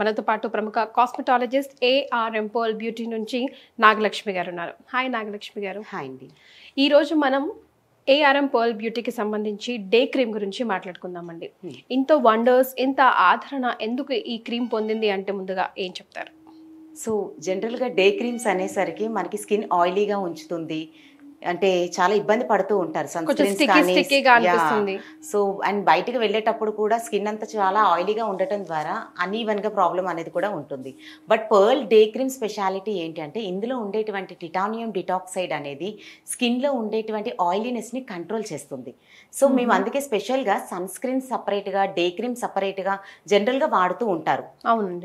మనతో పాటు ప్రముఖ కాస్మెటాలజిస్ట్ ఏఆర్ ఎంపోల్ బ్యూటీ నుంచి నాగలక్ష్మి గారు ఉన్నారు హాయ్ నాగలక్ష్మి గారు హాయ్ అండి ఈరోజు మనం ఏఆర్ఎం పోల్ బ్యూటీకి సంబంధించి డే క్రీమ్ గురించి మాట్లాడుకుందామండి hmm. ఇంత వండర్స్ ఇంత ఆదరణ ఎందుకు ఈ క్రీమ్ పొందింది అంటే ముందుగా ఏం చెప్తారు సో జనరల్గా డే క్రీమ్స్ అనేసరికి మనకి స్కిన్ ఆయిలీగా ఉంచుతుంది అంటే చాలా ఇబ్బంది పడుతూ ఉంటారు సో అండ్ బయటకు వెళ్ళేటప్పుడు కూడా స్కిన్ అంతా చాలా ఆయిలీగా ఉండటం ద్వారా గా ప్రాబ్లం అనేది కూడా ఉంటుంది but pearl day cream speciality ఏంటంటే ఇందులో ఉండేటువంటి టిటానియం డిటాక్సైడ్ అనేది స్కిన్ లో ఉండేటువంటి ఆయిలీనెస్ ని కంట్రోల్ చేస్తుంది సో మేము అందుకే స్పెషల్గా సన్ స్క్రీన్ సపరేట్ గా డే క్రీమ్ సపరేట్ గా జనరల్ గా వాడుతూ ఉంటారు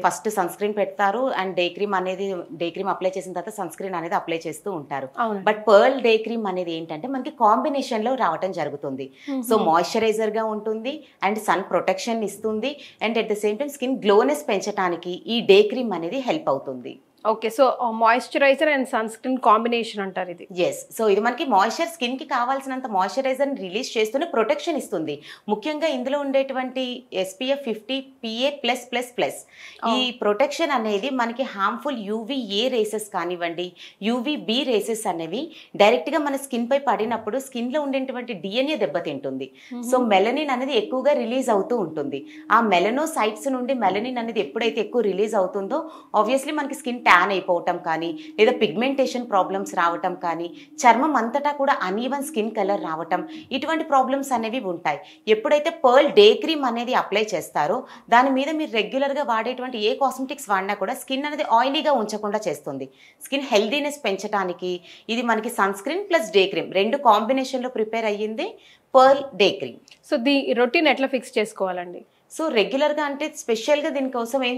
ఫస్ట్ సన్ స్క్రీన్ పెడతారు అండ్ డే క్రీమ్ అనేది డే క్రీమ్ అప్లై చేసిన తర్వాత సన్ స్క్రీన్ అనేది అప్లై చేస్తూ ఉంటారు బట్ పర్ల్ డే క్రీమ్ అనేది ఏంటంటే మనకి కాంబినేషన్లో రావటం జరుగుతుంది సో మాయిశ్చరైజర్గా ఉంటుంది అండ్ సన్ ప్రొటెక్షన్ ఇస్తుంది and at the same time skin glowness పెంచడానికి ఈ డే క్రీమ్ అనేది హెల్ప్ అవుతుంది okay so moisturiser and sunscreen combination అంటారు ఇది ఎస్ సో ఇది మనకి మాయిశ్చర్ స్కిన్ కి కావాల్సినంత మాయిశ్చరైజర్ రిలీజ్ చేస్తూనే ప్రొటెక్షన్ ఇస్తుంది ముఖ్యంగా ఇందులో ఉండేటువంటి SPF fifty PA plus plus plus ఈ ప్రొటెక్షన్ oh. అనేది మనకి హార్మ్ఫుల్ యూవీఏ ఏ రేసెస్ కానివ్వండి యూవీబి బి రేసెస్ అనేవి డైరెక్ట్ గా మన స్కిన్ పై పడినప్పుడు స్కిన్ లో ఉండేటువంటి డిఎన్ఏ దెబ్బతింటుంది సో mm-hmm. మెలనిన్ అనేది ఎక్కువగా రిలీజ్ అవుతూ ఉంటుంది ఆ మెలనో సైట్స్ నుండి మెలనిన్ అనేది ఎప్పుడైతే ఎక్కువ రిలీజ్ అవుతుందో ఆబ్వియస్లీ మనకి స్కిన్ ట్యాన్ అయిపోవటం కానీ లేదా పిగ్మెంటేషన్ ప్రాబ్లమ్స్ రావటం కానీ చర్మం అంతటా కూడా అన్ఈవన్ స్కిన్ కలర్ రావటం ఇటువంటి ప్రాబ్లమ్స్ అనేవి ఉంటాయి ఎప్పుడైతే పర్ల్ డే క్రీమ్ అనేది అప్లై చేస్తారో దాని మీద మీరు రెగ్యులర్గా వాడేటువంటి ఏ కాస్మెటిక్స్ వాడినా కూడా స్కిన్ అనేది ఆయిలీగా ఉంచకుండా చేస్తుంది స్కిన్ హెల్దీనెస్ పెంచడానికి ఇది మనకి sunscreen plus day cream రెండు కాంబినేషన్లో ప్రిపేర్ అయ్యింది pearl day cream so the routine ఎట్లా ఫిక్స్ చేసుకోవాలండి సో రెగ్యులర్గా అంటే స్పెషల్గా దీనికోసం ఏం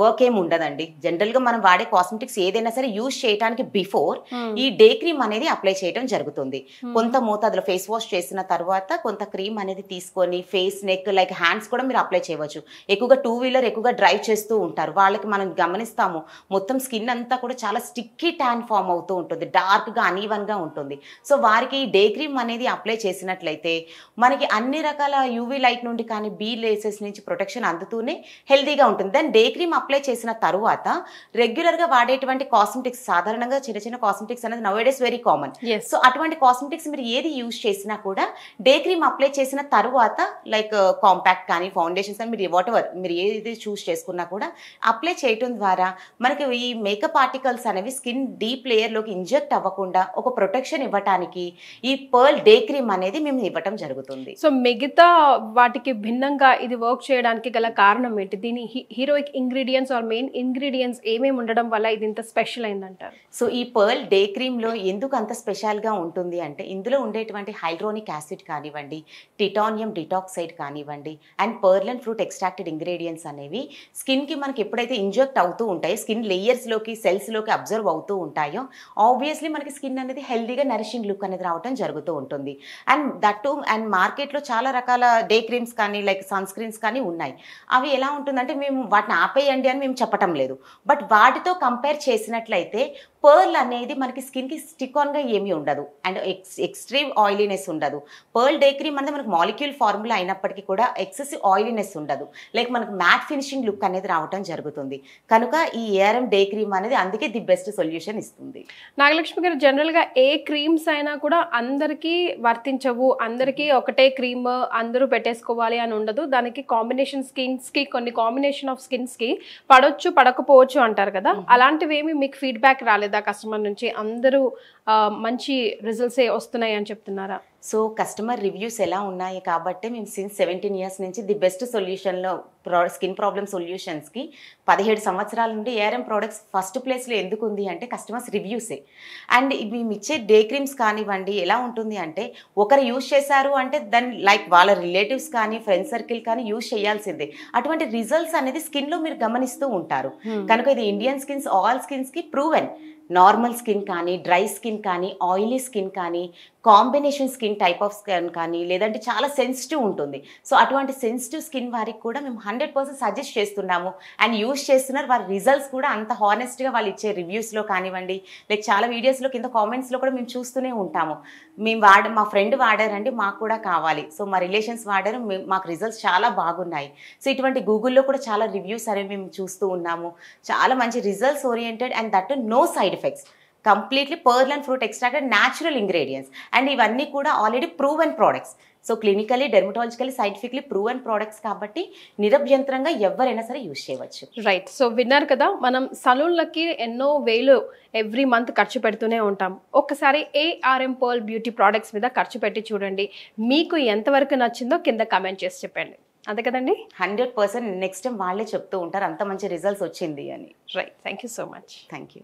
వర్క్ ఏమి ఉండదండి జనరల్గా మనం వాడే కాస్మెటిక్స్ ఏదైనా సరే యూజ్ చేయడానికి బిఫోర్ ఈ డే క్రీమ్ అనేది అప్లై చేయడం జరుగుతుంది కొంత మోతాదులో ఫేస్ వాష్ చేసిన తర్వాత కొంత క్రీమ్ అనేది తీసుకొని ఫేస్ నెక్ లైక్ హ్యాండ్స్ కూడా మీరు అప్లై చేయవచ్చు ఎక్కువగా టూ వీలర్ ఎక్కువగా డ్రైవ్ చేస్తూ ఉంటారు వాళ్ళకి మనం గమనిస్తాము మొత్తం స్కిన్ అంతా కూడా చాలా స్టిక్కీ ట్యాన్ ఫామ్ అవుతూ ఉంటుంది డార్క్గా అనీవన్గా ఉంటుంది సో వారికి ఈ డే క్రీమ్ అనేది అప్లై చేసినట్లయితే మనకి అన్ని రకాల యూవీ లైట్ నుండి కానీ బీ లేసెస్ నుంచి ప్రొటెక్షన్ అందుతూనే హెల్దీగా ఉంటుంది దెన్ డే క్రీమ్ అప్లై చేసిన తర్వాత రెగ్యులర్గా వాడేటువంటి కాస్మెటిక్స్ సాధారణంగా చిన్న చిన్న కాస్మెటిక్స్ అనేది ఇట్ వెరీ కామన్ సో అటువంటి కాస్మెటిక్స్ మీరు ఏది యూజ్ చేసినా కూడా డే క్రీమ్ అప్లై చేసిన తర్వాత లైక్ uh, కాంపాక్ట్ కానీ ఫౌండేషన్స్ కానీ మీరు వాట్ ఎవర్ మీరు ఏది చూస్ చేసుకున్నా కూడా అప్లై చేయటం ద్వారా మనకి ఈ మేకప్ ఆర్టికల్స్ అనేవి స్కిన్ డీప్ లేయర్లోకి ఇంజెక్ట్ అవ్వకుండా ఒక ప్రొటెక్షన్ ఇవ్వటానికి ఈ పర్ల్ డే క్రీమ్ అనేది మేము ఇవ్వటం జరుగుతుంది సో మిగతా వాటికి భిన్నంగా ఇది వర్క్ చేయడానికి గల కారణం ఏంటి దీని heroic ingredients or main ingredients ఏమేమి ఉండడం వల్ల ఇది ఇంత స్పెషల్ అయిందంటారు సో ఈ పర్ల్ డే క్రీమ్లో ఎందుకు అంత స్పెషల్గా ఉంటుంది అంటే ఇందులో ఉండేటువంటి హైడ్రోనిక్ యాసిడ్ కానివ్వండి టిటానియం డిటాక్సైడ్ కానివ్వండి and pearl and fruit extracted ingredients అనేవి స్కిన్కి మనకి ఎప్పుడైతే ఇంజెక్ట్ అవుతూ ఉంటాయో స్కిన్ లేయర్స్లోకి సెల్స్లోకి అబ్జర్వ్ అవుతూ ఉంటాయో ఆబ్వియస్లీ మనకి స్కిన్ అనేది హెల్దీగా నరిషింగ్ లుక్ అనేది రావడం జరుగుతూ ఉంటుంది అండ్ దట్టు అండ్ మార్కెట్లో చాలా రకాల డే క్రీమ్స్ కానీ లైక్ సన్ స్క్రీన్స్ కానీ ఉన్నాయి అవి ఎలా ఉంటుందంటే మేము వాటిని ఆపేయండి అని మేము చెప్పటం లేదు బట్ వాటితో కంపేర్ చేసినట్లయితే పర్ల్ అనేది మనకి స్కిన్కి స్టిక్ ఆన్గా ఏమీ ఉండదు అండ్ ఎక్స్ ఎక్స్ట్రీమ్ ఆయిలీనెస్ ఉండదు పర్ల్ డే క్రీమ్ అనేది మనకు మాలిక్యూల్ ఫార్ములా అయినప్పటికీ కూడా ఎక్సెసివ్ ఆయిలీనెస్ ఉండదు లైక్ మనకు మ్యాట్ ఫినిషింగ్ లుక్ అనేది రావడం జరుగుతుంది కనుక ఈ ఏఆర్ఎం డే క్రీమ్ అనేది అందుకే ది బెస్ట్ సొల్యూషన్ ఇస్తుంది నాగలక్ష్మి గారు జనరల్గా ఏ క్రీమ్స్ అయినా కూడా అందరికీ వర్తించవు అందరికీ ఒకటే క్రీమ్ అందరూ పెట్టేసుకోవాలి అని ఉండదు దానికి కాంబినేషన్ స్కిన్స్ కి కొన్ని కాంబినేషన్ ఆఫ్ స్కిన్స్కి పడవచ్చు పడకపోవచ్చు అంటారు కదా అలాంటివి ఏమి మీకు ఫీడ్బ్యాక్ రాలేదా కస్టమర్ నుంచి అందరూ మంచి రిజల్ట్సే వస్తున్నాయి అని చెప్తున్నారా సో కస్టమర్ రివ్యూస్ ఎలా ఉన్నాయి కాబట్టి మేము సిన్స్ సెవెంటీన్ ఇయర్స్ నుంచి ది బెస్ట్ సొల్యూషన్లో ప్రా స్కిన్ ప్రాబ్లమ్ సొల్యూషన్స్కి పదిహేడు సంవత్సరాల నుండి ఏఆర్ఎం ప్రోడక్ట్స్ ఫస్ట్ ప్లేస్లో ఎందుకు ఉంది అంటే కస్టమర్స్ రివ్యూసే అండ్ మేము ఇచ్చే డే క్రీమ్స్ కానివ్వండి ఎలా ఉంటుంది అంటే ఒకరు యూజ్ చేశారు అంటే దెన్ లైక్ వాళ్ళ రిలేటివ్స్ కానీ ఫ్రెండ్ సర్కిల్ కానీ యూజ్ చేయాల్సిందే అటువంటి రిజల్ట్స్ అనేది స్కిన్లో మీరు గమనిస్తూ ఉంటారు hmm. కనుక ఇది ఇండియన్ స్కిన్స్ ఆల్ స్కిన్స్కి ప్రూవెన్ నార్మల్ స్కిన్ కానీ డ్రై స్కిన్ కానీ ఆయిలీ స్కిన్ కానీ combination skin type of skin కానీ లేదంటే చాలా సెన్సిటివ్ ఉంటుంది సో అటువంటి సెన్సిటివ్ స్కిన్ వారికి కూడా మేము హండ్రెడ్ పర్సెంట్ సజెస్ట్ చేస్తున్నాము అండ్ యూస్ చేస్తున్నారు వారి రిజల్ట్స్ కూడా అంత హానెస్ట్గా వాళ్ళు ఇచ్చే రివ్యూస్లో కానివ్వండి లైక్ చాలా వీడియోస్లో కింద కామెంట్స్లో కూడా మేము చూస్తూనే ఉంటాము మేము వాడ మా ఫ్రెండ్ వాడారండి మాకు కూడా కావాలి సో మా రిలేషన్స్ వాడారు మాకు రిజల్ట్స్ చాలా బాగున్నాయి సో ఇటువంటి గూగుల్లో కూడా చాలా రివ్యూస్ అనేవి మేము చూస్తూ ఉన్నాము చాలా మంచి results oriented and that no side effects completely pearl and fruit extracted natural ingredients and ఇవన్నీ కూడా already prove and products so clinically dermatologically scientifically prove and products కాబట్టి నిరభ్యంతరంగా ఎవరైనా సరే యూజ్ చేయవచ్చు రైట్ సో విన్నారు కదా మనం సలూన్లకి ఎన్నో వేలు ఎవ్రీ మంత్ ఖర్చు పెడుతూనే ఉంటాం ఒక్కసారి ఏఆర్ఎం పర్ల్ బ్యూటీ ప్రోడక్ట్స్ మీద ఖర్చు పెట్టి చూడండి మీకు ఎంతవరకు నచ్చిందో కింద కమెంట్ చేసి చెప్పండి అంతే కదండి హండ్రెడ్ పర్సెంట్ నెక్స్ట్ టైం వాళ్ళే చెప్తూ ఉంటారు అంత మంచి రిజల్ట్స్ వచ్చింది అని right thank so much thank